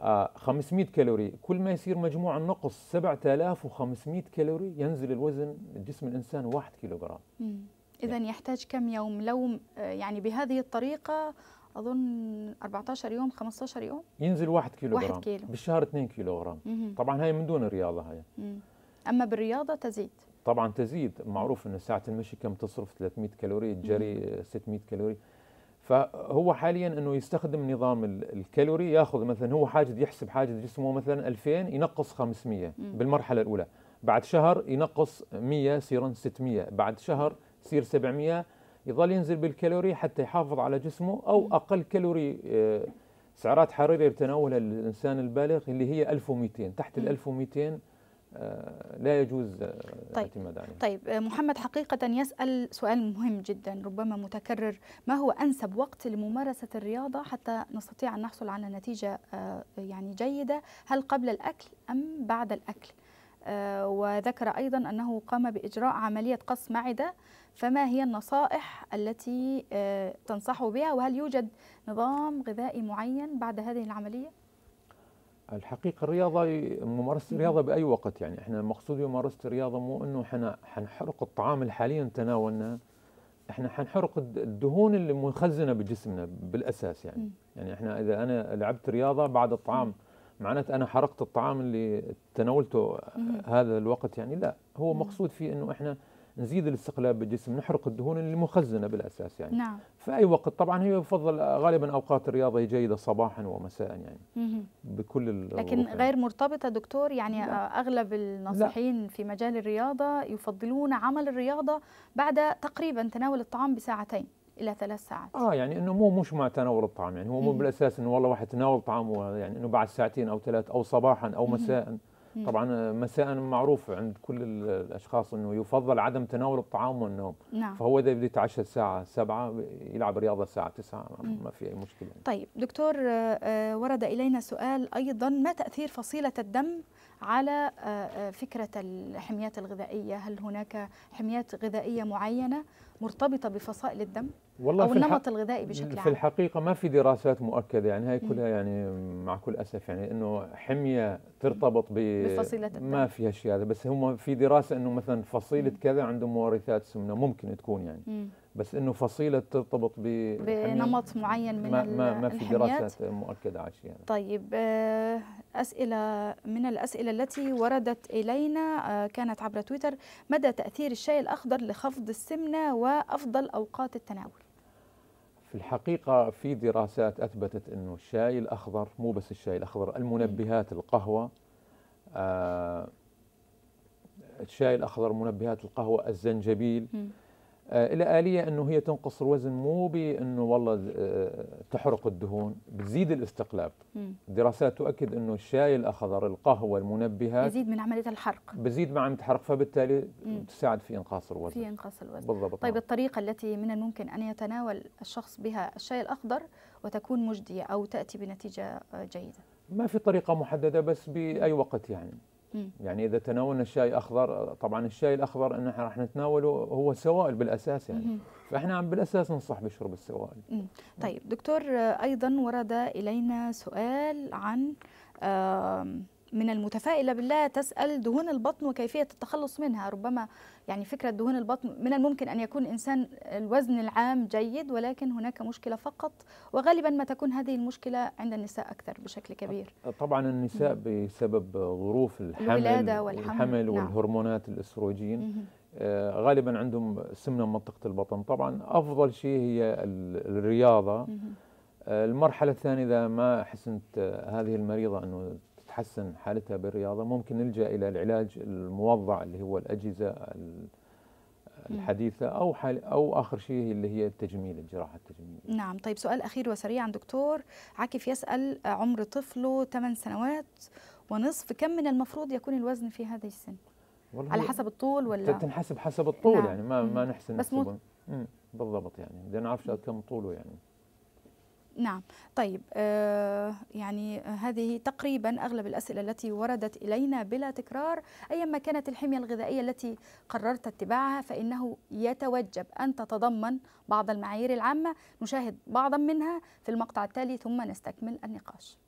آه 500 كالوري كل ما يصير مجموع النقص 7500 كالوري ينزل الوزن جسم الانسان 1 كيلو جرام اذا يعني. يحتاج كم يوم لو آه، يعني بهذه الطريقه اظن 14 يوم 15 يوم ينزل 1 كيلو 1 كيلو بالشهر 2 كيلو جرام مم. طبعا هاي من دون الرياضه هاي مم. اما بالرياضه تزيد طبعا تزيد معروف ان ساعه المشي كم تصرف 300 كالوري الجري 600 كالوري فهو حاليا انه يستخدم نظام الكالوري ياخذ مثلا هو حاجز يحسب حاجز جسمه مثلا 2000 ينقص 500 مم. بالمرحله الاولى بعد شهر ينقص 100 يصير 600 بعد شهر يصير 700 يظل ينزل بالكالوري حتى يحافظ على جسمه او اقل كالوري آه، سعرات حراريه بتناولها الانسان البالغ اللي هي 1200 تحت ال 1200 آه، لا يجوز آه، طيب الاعتماد عليه طيب محمد حقيقة يسأل سؤال مهم جدا ربما متكرر ما هو أنسب وقت لممارسة الرياضة حتى نستطيع أن نحصل على نتيجة يعني جيدة هل قبل الأكل أم بعد الأكل وذكر أيضا أنه قام بإجراء عملية قص معدة فما هي النصائح التي آه، تنصحوا بها وهل يوجد نظام غذائي معين بعد هذه العملية؟ الحقيقة الرياضة ممارسة الرياضة بأي وقت يعني احنا المقصود بممارسة الرياضة مو انه احنا حنحرق الطعام اللي حاليا تناولناه احنا حنحرق الدهون اللي مخزنة بجسمنا بالأساس يعني يعني احنا إذا أنا لعبت رياضة بعد الطعام معناته انا حرقت الطعام اللي تناولته هذا الوقت يعني لا هو مقصود فيه انه احنا نزيد الاستقلال بالجسم نحرق الدهون اللي مخزنه بالاساس يعني نعم. في اي وقت طبعا هي يفضل غالبا اوقات الرياضه هي جيده صباحا ومساء يعني مم. بكل لكن يعني. غير مرتبطه دكتور يعني لا. اغلب الناصحين لا. في مجال الرياضه يفضلون عمل الرياضه بعد تقريبا تناول الطعام بساعتين الى ثلاث ساعات اه يعني انه مو مش مع تناول الطعام يعني هو مو بالاساس انه والله واحد تناول طعام يعني انه بعد ساعتين او ثلاث او صباحا او مساء طبعا مساء معروف عند كل الاشخاص انه يفضل عدم تناول الطعام والنوم نعم. فهو اذا بده يتعشى الساعه 7 يلعب رياضه الساعه 9 ما في اي مشكله طيب دكتور آه، آه، ورد الينا سؤال ايضا ما تاثير فصيله الدم على آه، فكره الحميات الغذائيه هل هناك حميات غذائيه معينه مرتبطه بفصائل الدم والله او النمط الغذائي بشكل عام في الحقيقه ما في دراسات مؤكده يعني هاي كلها يعني مع كل اسف يعني انه حميه ترتبط ب ما في هالشيء هذا بس هم في دراسه انه مثلا فصيله كذا عندهم مورثات سمنه ممكن تكون يعني بس انه فصيله ترتبط بنمط معين من ما, ما, في دراسات مؤكده على يعني. طيب آه، اسئله من الاسئله التي وردت الينا آه، كانت عبر تويتر مدى تاثير الشاي الاخضر لخفض السمنه وافضل اوقات التناول في الحقيقة في دراسات أثبتت أنه الشاي الأخضر مو بس الشاي الأخضر المنبهات القهوة آه الشاي الأخضر منبهات القهوة الزنجبيل آه، الآلية أنه هي تنقص الوزن مو بأنه والله آه، تحرق الدهون بتزيد الاستقلاب دراسات تؤكد أنه الشاي الأخضر القهوة المنبهات يزيد من عملية الحرق بزيد من عملية الحرق فبالتالي مم. تساعد في إنقاص الوزن في إنقاص الوزن بالضبط طيب الطريقة التي من الممكن أن يتناول الشخص بها الشاي الأخضر وتكون مجدية أو تأتي بنتيجة آه، جيدة ما في طريقة محددة بس بأي وقت يعني يعني اذا تناولنا الشاي الاخضر طبعا الشاي الاخضر ان راح نتناوله هو سوائل بالاساس يعني فاحنا بالاساس ننصح بشرب السوائل طيب دكتور ايضا ورد الينا سؤال عن من المتفائلة بالله تسأل دهون البطن وكيفية التخلص منها ربما يعني فكرة دهون البطن من الممكن أن يكون إنسان الوزن العام جيد ولكن هناك مشكلة فقط وغالبا ما تكون هذه المشكلة عند النساء أكثر بشكل كبير طبعا النساء بسبب ظروف الحمل الولادة والحمل, والحمل نعم. والهرمونات الأستروجين آه، غالبا عندهم سمنة منطقة البطن طبعا أفضل شيء هي الرياضة آه، المرحلة الثانية إذا ما حسنت آه، هذه المريضة أنه تتحسن حالتها بالرياضة ممكن نلجأ إلى العلاج الموضع اللي هو الأجهزة الحديثة أو حال أو آخر شيء اللي هي التجميل الجراحة التجميلية. نعم طيب سؤال أخير وسريع عن دكتور عاكف يسأل عمر طفله 8 سنوات ونصف كم من المفروض يكون الوزن في هذه السن؟ على حسب الطول ولا تنحسب حسب الطول نعم. يعني ما ما نحسن بس مو بالضبط يعني بدنا نعرف كم طوله يعني نعم طيب آه يعني هذه تقريبا أغلب الأسئلة التي وردت إلينا بلا تكرار أيما كانت الحمية الغذائية التي قررت اتباعها فإنه يتوجب أن تتضمن بعض المعايير العامة نشاهد بعضا منها في المقطع التالي ثم نستكمل النقاش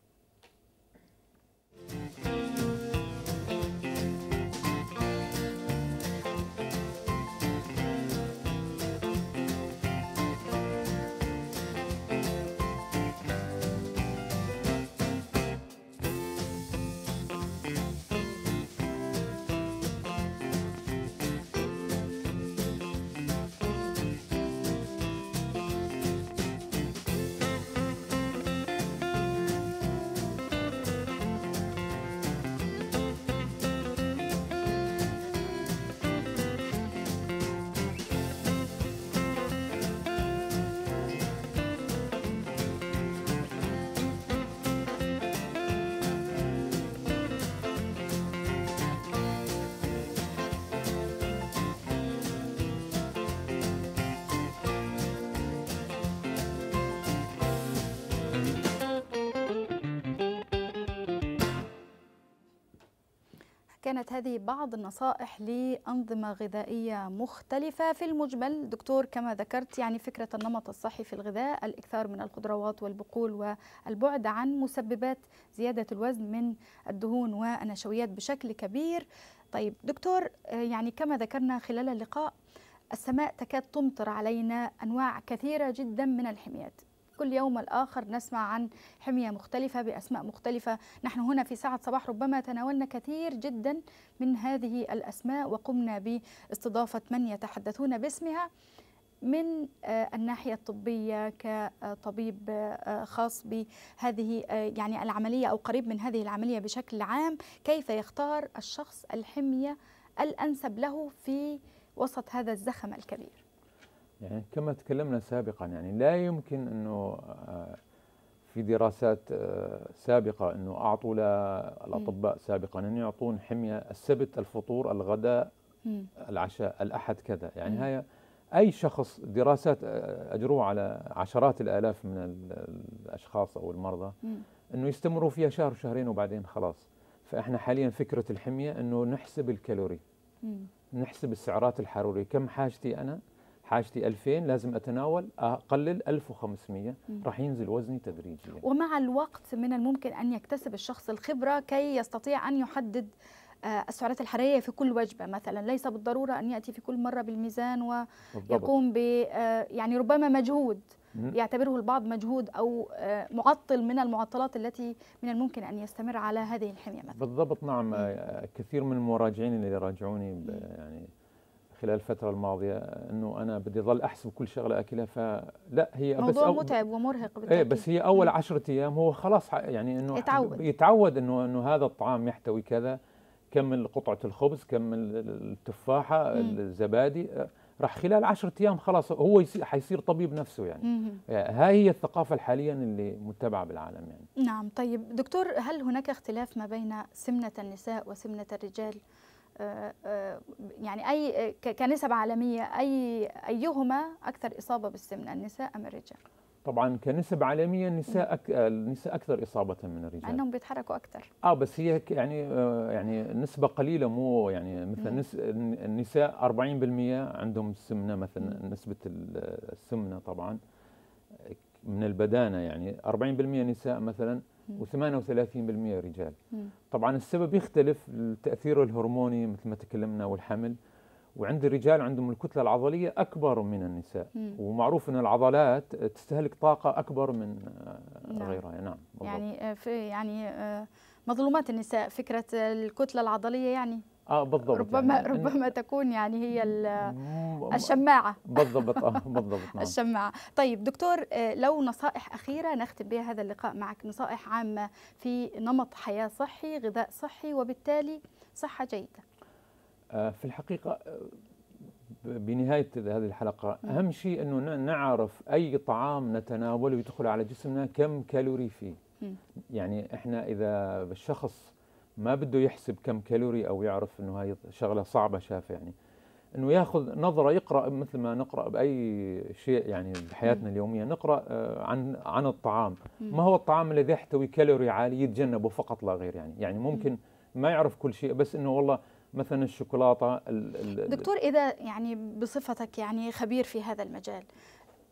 كانت هذه بعض النصائح لأنظمة غذائية مختلفة في المجمل دكتور كما ذكرت يعني فكرة النمط الصحي في الغذاء الإكثار من الخضروات والبقول والبعد عن مسببات زيادة الوزن من الدهون والنشويات بشكل كبير طيب دكتور يعني كما ذكرنا خلال اللقاء السماء تكاد تمطر علينا أنواع كثيرة جدا من الحميات كل يوم الآخر نسمع عن حمية مختلفة بأسماء مختلفة نحن هنا في ساعة صباح ربما تناولنا كثير جدا من هذه الأسماء وقمنا باستضافة من يتحدثون باسمها من آه، الناحية الطبية كطبيب آه، خاص بهذه آه، يعني العملية أو قريب من هذه العملية بشكل عام كيف يختار الشخص الحمية الأنسب له في وسط هذا الزخم الكبير يعني كما تكلمنا سابقا يعني لا يمكن انه آه، في دراسات آه، سابقه انه اعطوا للاطباء سابقا ان يعطون حميه السبت الفطور الغداء العشاء الاحد كذا يعني هاي اي شخص دراسات آه، اجروها على عشرات الالاف من الاشخاص او المرضى انه يستمروا فيها شهر شهرين وبعدين خلاص فاحنا حاليا فكره الحميه انه نحسب الكالوري نحسب السعرات الحراريه كم حاجتي انا حاجتي 2000 لازم اتناول اقلل 1500 راح ينزل وزني تدريجيا ومع الوقت من الممكن ان يكتسب الشخص الخبره كي يستطيع ان يحدد آه، السعرات الحراريه في كل وجبه مثلا ليس بالضروره ان ياتي في كل مره بالميزان ويقوم ب آه، يعني ربما مجهود يعتبره البعض مجهود او آه، معطل من المعطلات التي من الممكن ان يستمر على هذه الحميه مثلا بالضبط نعم كثير من المراجعين اللي راجعوني يعني خلال الفترة الماضية انه انا بدي ظل احسب كل شغلة اكلها فلا هي موضوع بس أو... متعب ومرهق إيه، بالتأكيد. ايه بس هي اول عشرة ايام هو خلاص يعني انه يتعود يتعود انه انه هذا الطعام يحتوي كذا كم قطعة الخبز كم التفاحة مم. الزبادي راح خلال عشرة ايام خلاص هو يصير حيصير طبيب نفسه يعني مم. هاي هي الثقافة حاليا اللي متبعة بالعالم يعني نعم طيب دكتور هل هناك اختلاف ما بين سمنة النساء وسمنة الرجال؟ يعني اي كنسب عالميه اي ايهما اكثر اصابه بالسمنه النساء ام الرجال؟ طبعا كنسب عالميه النساء أك... النساء اكثر اصابه من الرجال انهم بيتحركوا اكثر اه بس هي يعني آه، يعني نسبه قليله مو يعني مثلا نس... النساء 40% عندهم السمنه مثلا نسبه السمنه طبعا من البدانه يعني 40% نساء مثلا و38% رجال طبعا السبب يختلف التاثير الهرموني مثل ما تكلمنا والحمل وعند الرجال عندهم الكتله العضليه اكبر من النساء مم. ومعروف ان العضلات تستهلك طاقه اكبر من نعم. غيرها نعم بالضبط. يعني آه، في يعني آه، مظلومات النساء فكره الكتله العضليه يعني اه بالضبط يعني. ربما يعني ربما تكون يعني هي الشماعه بالضبط اه [laughs] بالضبط نعم. الشماعه طيب دكتور آه، لو نصائح اخيره نختم بها هذا اللقاء معك نصائح عامه في نمط حياه صحي غذاء صحي وبالتالي صحه جيده آه، في الحقيقه آه، بنهايه هذه الحلقه اهم شيء انه نعرف اي طعام نتناوله يدخل على جسمنا كم كالوري فيه يعني احنا اذا الشخص ما بده يحسب كم كالوري او يعرف انه هاي شغله صعبه شافها يعني انه ياخذ نظره يقرا مثل ما نقرا باي شيء يعني بحياتنا اليوميه نقرا آه، عن عن الطعام ما هو الطعام الذي يحتوي كالوري عالي يتجنبه فقط لا غير يعني يعني ممكن ما يعرف كل شيء بس انه والله مثلا الشوكولاته ال ال دكتور اذا يعني بصفتك يعني خبير في هذا المجال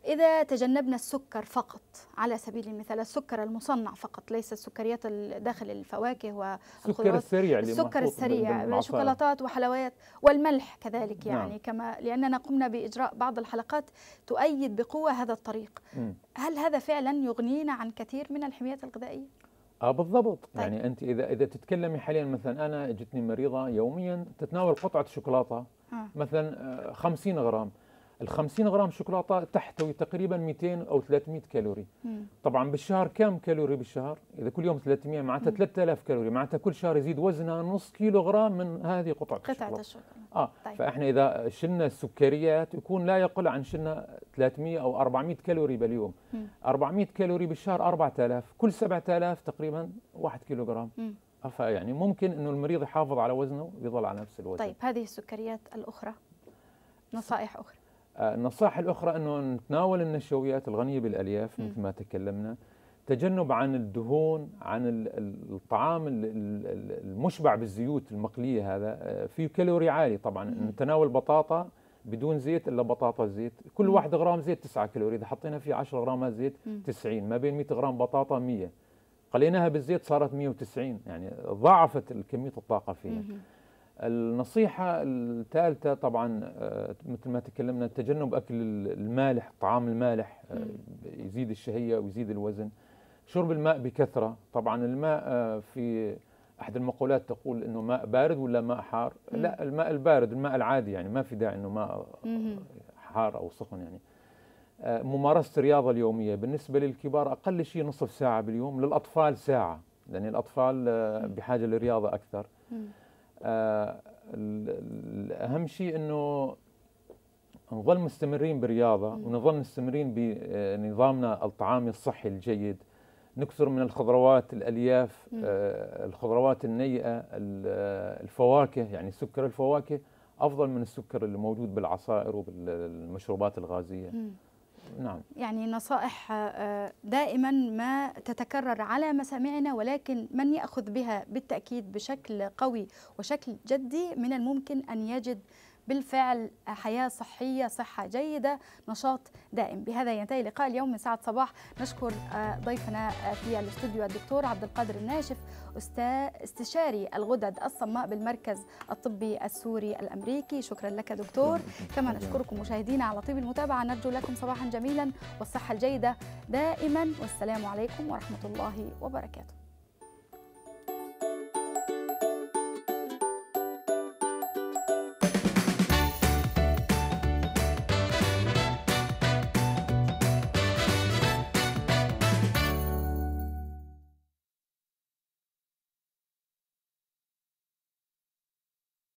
إذا تجنبنا السكر فقط على سبيل المثال السكر المصنع فقط ليس السكريات داخل الفواكه والخضروات السكر السريع السكر السريع شوكولاتات وحلويات والملح كذلك يعني نعم. كما لأننا قمنا بإجراء بعض الحلقات تؤيد بقوة هذا الطريق م. هل هذا فعلا يغنينا عن كثير من الحميات الغذائية؟ اه بالضبط طيب. يعني انت اذا اذا تتكلمي حاليا مثلا انا جتني مريضه يوميا تتناول قطعه شوكولاته آه. مثلا 50 آه، غرام ال 50 غرام شوكولاته تحتوي تقريبا 200 او 300 كالوري مم. طبعا بالشهر كم كالوري بالشهر اذا كل يوم 300 معناتها 3000 كالوري معناتها كل شهر يزيد وزنها نص كيلو غرام من هذه قطعه قطعه الشوكولاته اه طيب. فاحنا اذا شلنا السكريات يكون لا يقل عن شلنا 300 او 400 كالوري باليوم مم. 400 كالوري بالشهر 4000 كل 7000 تقريبا 1 كيلو غرام مم. فيعني ممكن انه المريض يحافظ على وزنه ويظل على نفس الوزن طيب هذه السكريات الاخرى نصائح اخرى آه، النصائح الأخرى أنه نتناول النشويات الغنية بالألياف مثل ما تكلمنا تجنب عن الدهون عن الطعام المشبع بالزيوت المقلية هذا آه، فيه كالوري عالي طبعا نتناول بطاطا بدون زيت الا بطاطا زيت كل واحد غرام زيت 9 كالوري اذا حطينا فيه 10 غرامات زيت 90 ما بين 100 غرام بطاطا 100 قليناها بالزيت صارت 190 يعني ضاعفت كميه الطاقه فيها النصيحة الثالثة طبعا آه، مثل ما تكلمنا تجنب أكل المالح الطعام المالح آه، يزيد الشهية ويزيد الوزن شرب الماء بكثرة طبعا الماء آه، في أحد المقولات تقول أنه ماء بارد ولا ماء حار لا الماء البارد الماء العادي يعني ما في داعي أنه ماء حار أو سخن يعني ممارسة الرياضة اليومية بالنسبة للكبار أقل شيء نصف ساعة باليوم للأطفال ساعة لأن الأطفال بحاجة للرياضة أكثر آه، اهم شيء انه نظل مستمرين بالرياضه ونظل مستمرين بنظامنا آه، الطعامي الصحي الجيد نكثر من الخضروات الالياف آه، الخضروات النيئه الفواكه يعني سكر الفواكه افضل من السكر اللي موجود بالعصائر وبالمشروبات الغازيه نعم. يعني نصائح آه، آه، دائما ما تتكرر على مسامعنا ولكن من يأخذ بها بالتأكيد بشكل قوي وشكل جدي من الممكن أن يجد بالفعل حياة صحية صحة جيدة نشاط دائم بهذا ينتهي لقاء اليوم من ساعة صباح نشكر آه، ضيفنا آه، في الاستوديو الدكتور عبد القادر الناشف استشاري الغدد الصماء بالمركز الطبي السوري الأمريكي شكرا لك دكتور كما نشكركم مشاهدينا على طيب المتابعة نرجو لكم صباحا جميلا والصحة الجيدة دائما والسلام عليكم ورحمة الله وبركاته